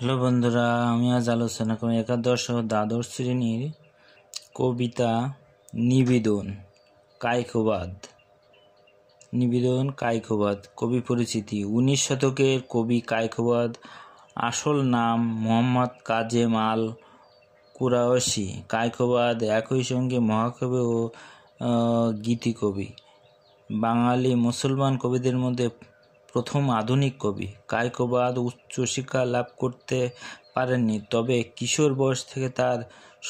hello বন্ধুরা আমি আজ আলোচনা করি একাদশ ও দ্বাদশ শ্রেণীর কবিতা নিবেদন কায়কবাদ নিবেদন কায়কবাদ কবি পরিচিতি উনিশ শতকের কবি কায়কবাদ আসল নাম মোহাম্মদ কাজেম আল কুরাওসি কায়কবাদ একই সঙ্গে মহাকবি ও গীতিকবি বাঙালি মুসলমান কবিদের মধ্যে প্রথম আধুনিক কবি কায়কোবাদ উচ্চশিক্ষা লাভ করতে পারেননি তবে কিশোর বয়স থেকে তার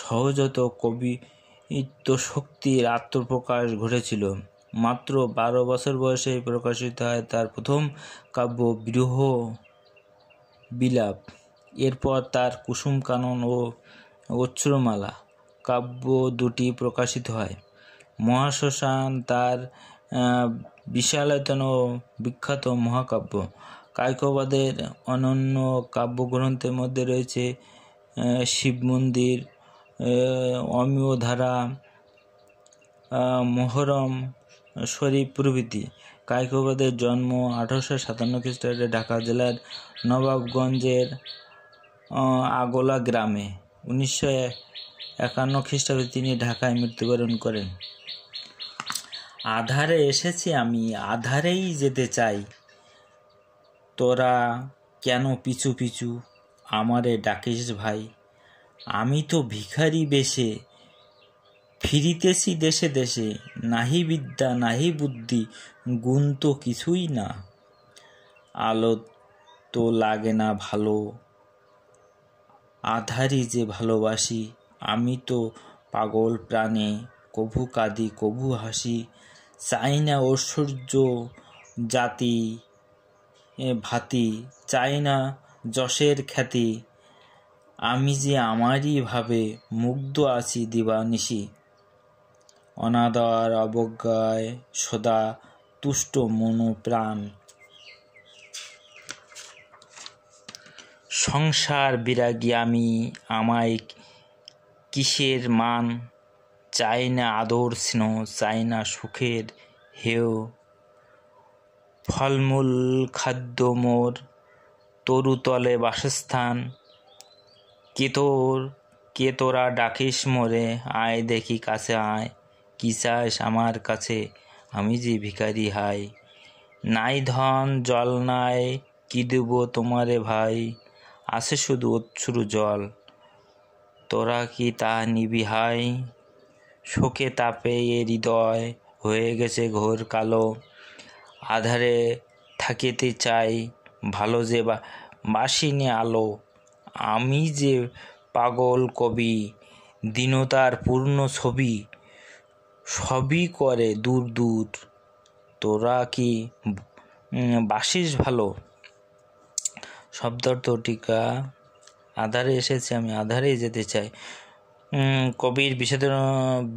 সহজত কবিত্ব শক্তির আত্মপ্রকাশ ঘটেছিল মাত্র বারো বছর বয়সে প্রকাশিত হয় তার প্রথম কাব্য বিরহ বিলাপ এরপর তার কুসুম কানন ও অচ্ছুরমালা কাব্য দুটি প্রকাশিত হয় মহাশ্মশান তার বিশালতন বিখ্যাত মহাকাব্য কায়কোবাদের অনন্য কাব্যগ্রন্থের মধ্যে রয়েছে শিব মন্দির অমীয় ধারা শরীফ প্রভৃতি কায়কোবাদের জন্ম আঠারোশো সাতান্ন খ্রিস্টাব্দে ঢাকা জেলার নবাবগঞ্জের আগোলা গ্রামে উনিশশো একান্ন খ্রিস্টাব্দে তিনি ঢাকায় মৃত্যুবরণ করেন আধারে এসেছি আমি আধারেই যেতে চাই তোরা কেন পিছু পিছু আমারে ডাকিস ভাই আমি তো ভিখারি বেশে ফিরিতেছি দেশে দেশে নাহি বিদ্যা নাহি বুদ্ধি গুণ তো কিছুই না আলো তো লাগে না ভালো আধারি যে ভালোবাসি আমি তো পাগল প্রাণে কভু কাঁদি কভু হাসি চাইনা ঐশ্বর্য জাতি ভাতি চাইনা যশের খ্যাতি আমি যে আমারই ভাবে মুগ্ধ আছি দিবানিশি অনাদর অবজ্ঞায় সদা তুষ্ট মনোপ্রাণ সংসার বিরাগী আমি আমায় কিসের মান চাই না আদর স্নেহ চাই না সুখের হেও ফলমূল খাদ্য মোর তরুতলে বাসস্থান কে তোর কে তোরা ডাকিস মোরে আয় দেখি কাছে আয় কি চাস আমার কাছে আমি যে ভিখারি হাই নাই ধন জল নাই কি দেব তোমারে ভাই আছে শুধু অচ্ছুরু জল তোরা কি তা নিবি হাই শোকে তাপে এ হৃদয় হয়ে গেছে ঘোর কালো আধারে থাকিতে চাই ভালো যে বাসিনে আলো আমি যে পাগল কবি দীনতার পূর্ণ ছবি সবই করে দূর দূর তোরা কি বাসিস ভালো শব্দার্থ টিকা আধারে এসেছে আমি আধারেই যেতে চাই কবির বিষাদ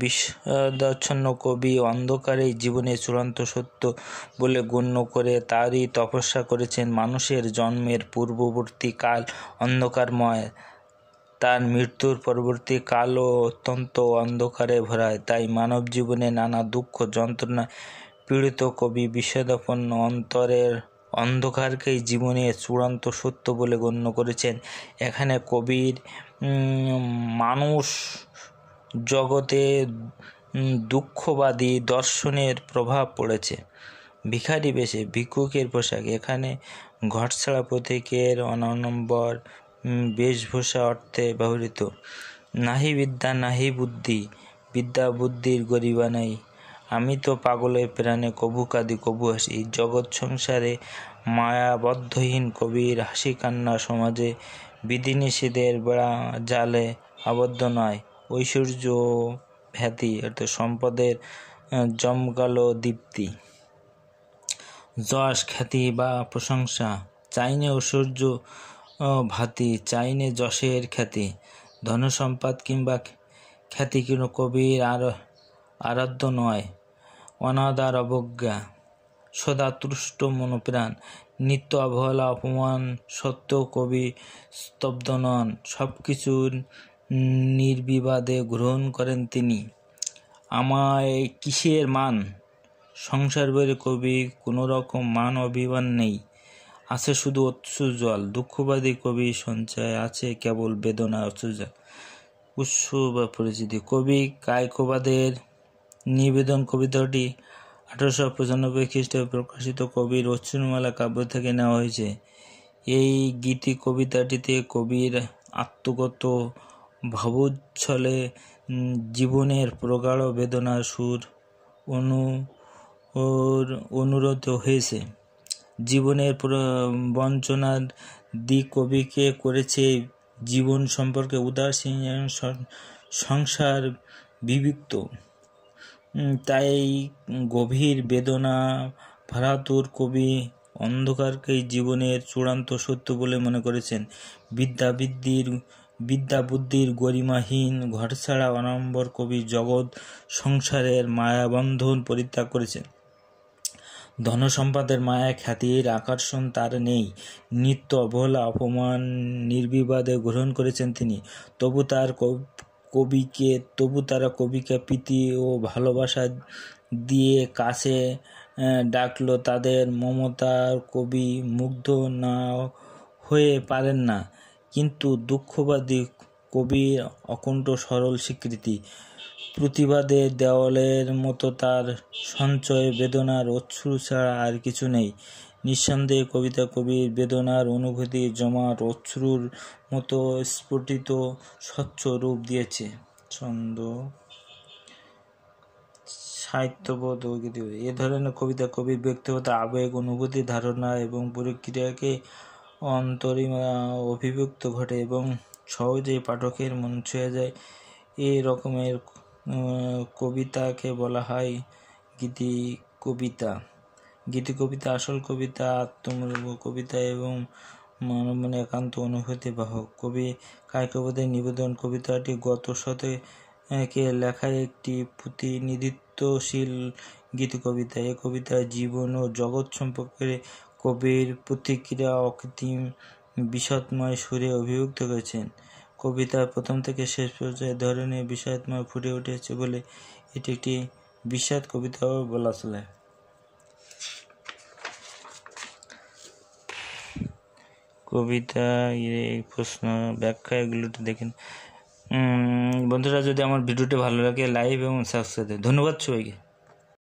বিষাদাচ্ছন্ন কবি অন্ধকারেই জীবনে চূড়ান্ত সত্য বলে গণ্য করে তারই তপস্যা করেছেন মানুষের জন্মের পূর্ববর্তী কাল অন্ধকারময় তার মৃত্যুর পরবর্তী কালও অত্যন্ত অন্ধকারে ভরায় তাই মানব জীবনে নানা দুঃখ যন্ত্রণা পীড়িত কবি বিষাদাপন্ন অন্তরের অন্ধকারকেই জীবনের চূড়ান্ত সত্য বলে গণ্য করেছেন এখানে কবির মানুষ জগতে দুঃখবাদী দর্শনের প্রভাব পড়েছে ভিখারি বেশে ভিক্ষুকের পোশাক এখানে ঘটছাড়া প্রতীকের অনম্বর বেশভূষা অর্থে ব্যবহৃত নাহি বিদ্যা নাহি বুদ্ধি বিদ্যা বুদ্ধির গরিবা নাই আমি তো পাগলের প্রাণে কবু কাঁদি কবু হাসি জগৎ সংসারে মায়াবদ্ধহীন কবির হাসি কান্না সমাজে বিধিনিষেধের বেড়া জালে আবদ্ধ নয় ঐশ্বর্য খ্যাতি অর্থাৎ সম্পদের জমকালো দীপ্তি যশ খ্যাতি বা প্রশংসা চাইনে ঐশ্বর্য ভাতি চাইনে যশের খ্যাতি ধন সম্পদ কিংবা খ্যাতি কোনো কবির আর আরাধ্য নয় অনাদার অবজ্ঞা সদা তুষ্ট মনোপ্রাণ নিত্য অবহেলা অপমান সত্য কবি স্তব্ধ নন সব কিছুর নির্বিবাদে গ্রহণ করেন তিনি আমায় কিসের মান সংসার বইয়ের কবি কোনো রকম মান অভিমান নেই আছে শুধু অচ্ছু জল দুঃখবাদী কবি সঞ্চয় আছে কেবল বেদনা অচ্ছু জল উৎস বা পরিচিতি কবি কায়কবাদের নিবেদন কবিতাটি আঠারোশো পঁচানব্বই খ্রিস্টাব্দে প্রকাশিত কবি রচনমালা কাব্য থেকে নেওয়া হয়েছে এই গীতি কবিতাটিতে কবির আত্মগত ভাবোচ্ছলে জীবনের প্রগাঢ় বেদনা সুর অনু অনুরোধ হয়েছে জীবনের বঞ্চনার দিক কবিকে করেছে জীবন সম্পর্কে উদাসীন সংসার বিবিক্ত তাই গভীর বেদনা ভারাতুর কবি অন্ধকারকেই জীবনের চূড়ান্ত সত্য বলে মনে করেছেন বিদ্যাবৃদ্ধির বিদ্যা বুদ্ধির গরিমাহীন ঘরছাড়া অনম্বর কবি জগৎ সংসারের মায়াবন্ধন পরিত্যাগ করেছেন সম্পাদের মায়া খ্যাতির আকর্ষণ তার নেই নিত্য অবহেলা অপমান নির্বিবাদে গ্রহণ করেছেন তিনি তবু তার কবিকে তবু তারা কবিকে প্রীতি ও ভালোবাসা দিয়ে কাছে ডাকলো তাদের মমতার কবি মুগ্ধ না হয়ে পারেন না কিন্তু দুঃখবাদী কবির অকণ্ঠ সরল স্বীকৃতি প্রতিবাদে দেওয়ালের মতো তার সঞ্চয় বেদনার অচ্ছ্রু ছাড়া আর কিছু নেই নিঃসন্দেহে কবিতা কবির বেদনার অনুভূতি জমার অশ্রুর মতো স্ফুটিত স্বচ্ছ রূপ দিয়েছে ছন্দ সাহিত্যবোধ এ ধরনের কবিতা কবির ব্যক্তিগত আবেগ অনুভূতি ধারণা এবং প্রক্রিয়াকে অন্তরিমা অভিব্যক্ত ঘটে এবং সহজেই পাঠকের মন ছুঁয়ে যায় এই রকমের কবিতাকে বলা হয় গীতি কবিতা গীতিকবিতা আসল কবিতা আত্মমূলক কবিতা এবং মানবমনে একান্ত অনুভূতি বাহক কবি কায়কবাদের নিবেদন কবিতাটি গত শতকে লেখা একটি প্রতিনিধিত্বশীল কবিতা এ কবিতা জীবন ও জগৎ সম্পর্কে কবির প্রতিক্রিয়া অকৃত্রিম বিষাদময় সুরে অভিভুক্ত করেছেন কবিতার প্রথম থেকে শেষ পর্যায়ে ধরনের বিষাদময় ফুটে উঠেছে বলে এটি একটি বিষাদ কবিতাও বলা চলে কবিতা ইয়ে, প্রশ্ন ব্যাখ্যা এগুলোতে দেখেন বন্ধুরা যদি আমার ভিডিওটি ভালো লাগে লাইভ এবং সাবস্ক্রাইব ধন্যবাদ সবাইকে